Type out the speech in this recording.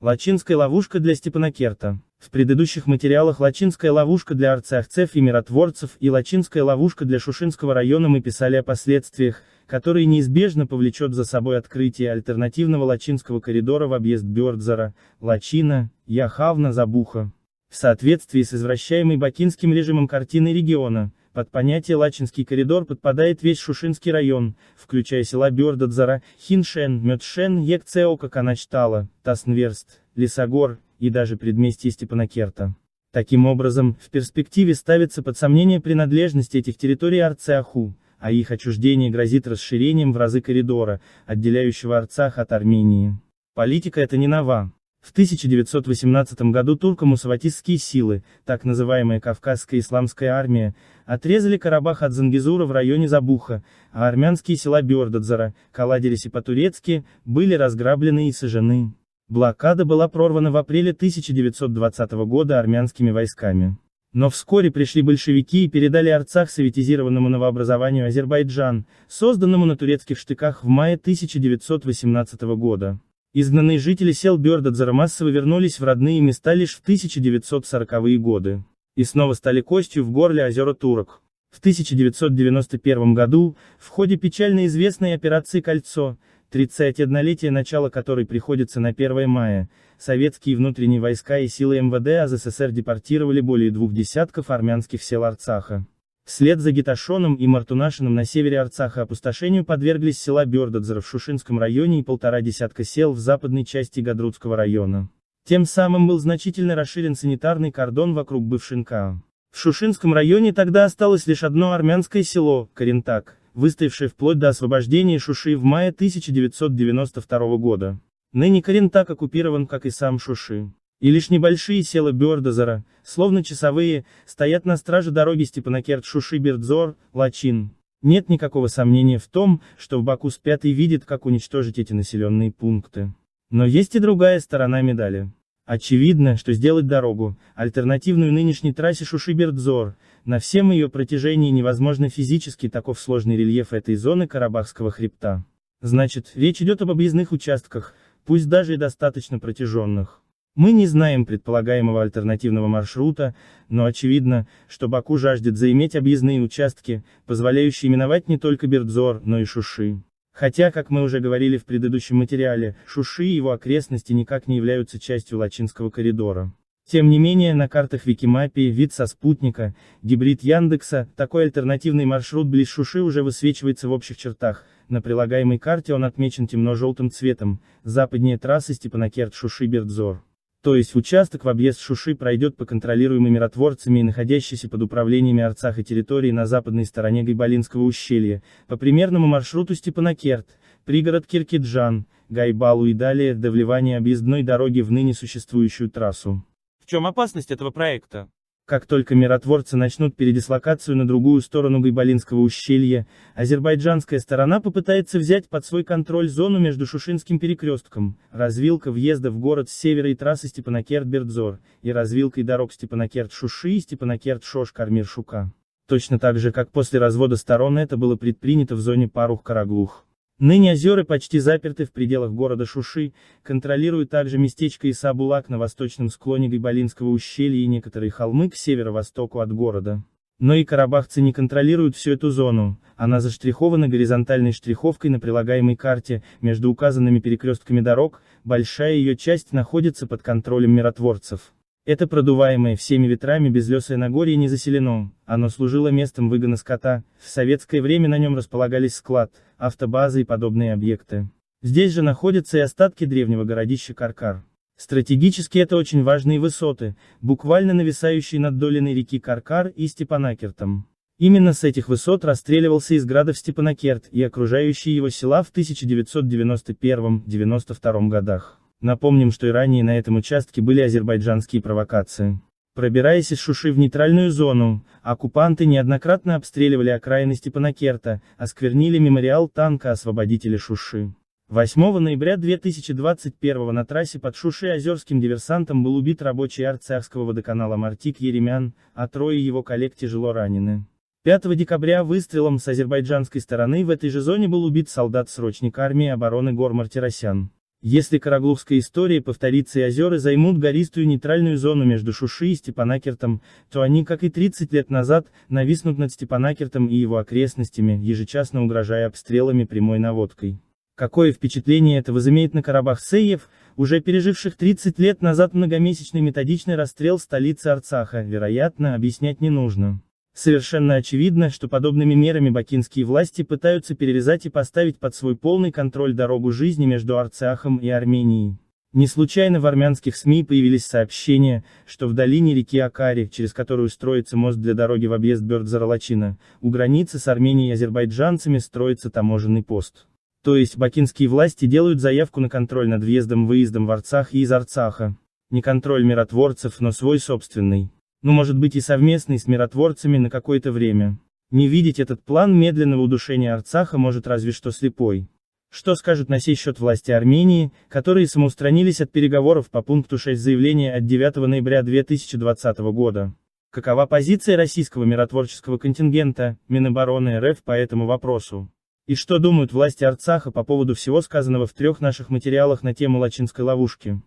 Лачинская ловушка для Степанакерта. В предыдущих материалах Лачинская ловушка для арцахцев и миротворцев и Лачинская ловушка для Шушинского района мы писали о последствиях, которые неизбежно повлечет за собой открытие альтернативного Лачинского коридора в объезд Бёрдзера, Лачина, Яхавна, Забуха. В соответствии с извращаемой бакинским режимом картиной региона, под понятие Лачинский коридор подпадает весь Шушинский район, включая села Бёрдадзара, Хиншен, Мёдшен, Екцеока, Каначтала, Таснверст, Лесогор и даже предместье Степанакерта. Таким образом, в перспективе ставится под сомнение принадлежность этих территорий Арцаху, а их отчуждение грозит расширением в разы коридора, отделяющего Арцах от Армении. Политика это не нова. В 1918 году турко-мусаватистские силы, так называемая Кавказская исламская армия, отрезали Карабах от Зангизура в районе Забуха, а армянские села Бердадзара, Каладерис и по-турецки были разграблены и сожжены. Блокада была прорвана в апреле 1920 года армянскими войсками. Но вскоре пришли большевики и передали Арцах советизированному новообразованию Азербайджан, созданному на турецких штыках в мае 1918 года. Изгнанные жители Селберда Дзарамассова вернулись в родные места лишь в 1940-е годы. И снова стали костью в горле озера Турок. В 1991 году, в ходе печально известной операции «Кольцо», 31-летие начала которой приходится на 1 мая, советские внутренние войска и силы МВД АЗССР депортировали более двух десятков армянских сел Арцаха. Вслед за Гиташоном и Мартунашиным на севере Арцаха опустошению подверглись села Бёрдадзер в Шушинском районе и полтора десятка сел в западной части Гадрутского района. Тем самым был значительно расширен санитарный кордон вокруг бывшей В Шушинском районе тогда осталось лишь одно армянское село, Карентак, выстоявшее вплоть до освобождения Шуши в мае 1992 года. Ныне Карентак оккупирован, как и сам Шуши. И лишь небольшие села Бёрдозера, словно часовые, стоят на страже дороги Степанакерт Шуши Бердзор, Лачин. Нет никакого сомнения в том, что в Баку спят и видят, как уничтожить эти населенные пункты. Но есть и другая сторона медали. Очевидно, что сделать дорогу, альтернативную нынешней трассе Шушибердзор, на всем ее протяжении невозможно физически таков сложный рельеф этой зоны Карабахского хребта. Значит, речь идет об объездных участках, пусть даже и достаточно протяженных. Мы не знаем предполагаемого альтернативного маршрута, но очевидно, что Баку жаждет заиметь объездные участки, позволяющие миновать не только Бердзор, но и Шуши. Хотя, как мы уже говорили в предыдущем материале, Шуши и его окрестности никак не являются частью Лачинского коридора. Тем не менее, на картах Викимапии, вид со спутника, гибрид Яндекса, такой альтернативный маршрут близ Шуши уже высвечивается в общих чертах, на прилагаемой карте он отмечен темно-желтым цветом, западнее трассы Степанакерт-Шуши-Бердзор. То есть участок в объезд Шуши пройдет по контролируемой миротворцами и находящейся под управлениями Арцаха территории на западной стороне Гайбалинского ущелья, по примерному маршруту Степанакерт, пригород Киркиджан, Гайбалу и далее до вливания объездной дороги в ныне существующую трассу. В чем опасность этого проекта? Как только миротворцы начнут передислокацию на другую сторону Гайбалинского ущелья, азербайджанская сторона попытается взять под свой контроль зону между Шушинским перекрестком, развилка въезда в город с севера и трассы Степанакерт-Бердзор, и развилкой дорог Степанакерт-Шуши и Степанакерт-Шош-Кармир-Шука. Точно так же, как после развода сторон это было предпринято в зоне Парух-Караглух. Ныне озеры почти заперты в пределах города Шуши, контролируют также местечко Исабулак на восточном склоне Гайбалинского ущелья и некоторые холмы к северо-востоку от города. Но и карабахцы не контролируют всю эту зону, она заштрихована горизонтальной штриховкой на прилагаемой карте, между указанными перекрестками дорог, большая ее часть находится под контролем миротворцев. Это продуваемое всеми ветрами безлесое Нагорье не заселено, оно служило местом выгона скота, в советское время на нем располагались склад, автобазы и подобные объекты. Здесь же находятся и остатки древнего городища Каркар. Стратегически это очень важные высоты, буквально нависающие над долиной реки Каркар и Степанакертом. Именно с этих высот расстреливался из градов Степанакерт и окружающие его села в 1991-92 годах. Напомним, что и ранее на этом участке были азербайджанские провокации. Пробираясь из Шуши в нейтральную зону, оккупанты неоднократно обстреливали окраины Степанакерта, осквернили мемориал танка освободителя Шуши. 8 ноября 2021 на трассе под Шушей озерским диверсантом был убит рабочий арцахского водоканала Мартик Еремян, а трое его коллег тяжело ранены. 5 декабря выстрелом с азербайджанской стороны в этой же зоне был убит солдат-срочник армии обороны Гор Мартиросян. Если Карагловская история повторится и озера займут гористую нейтральную зону между Шуши и Степанакертом, то они, как и 30 лет назад, нависнут над Степанакертом и его окрестностями, ежечасно угрожая обстрелами прямой наводкой. Какое впечатление это возымеет на карабахцеев, уже переживших 30 лет назад многомесячный методичный расстрел столицы Арцаха, вероятно, объяснять не нужно. Совершенно очевидно, что подобными мерами бакинские власти пытаются перерезать и поставить под свой полный контроль дорогу жизни между Арцахом и Арменией. Не случайно в армянских СМИ появились сообщения, что в долине реки Акари, через которую строится мост для дороги в объезд Бёрдзаралачина, у границы с Арменией и азербайджанцами строится таможенный пост. То есть бакинские власти делают заявку на контроль над въездом-выездом в Арцах и из Арцаха. Не контроль миротворцев, но свой собственный но может быть и совместный с миротворцами на какое-то время. Не видеть этот план медленного удушения Арцаха может разве что слепой. Что скажут на сей счет власти Армении, которые самоустранились от переговоров по пункту 6 заявления от 9 ноября 2020 года? Какова позиция российского миротворческого контингента, Минобороны РФ по этому вопросу? И что думают власти Арцаха по поводу всего сказанного в трех наших материалах на тему лачинской ловушки?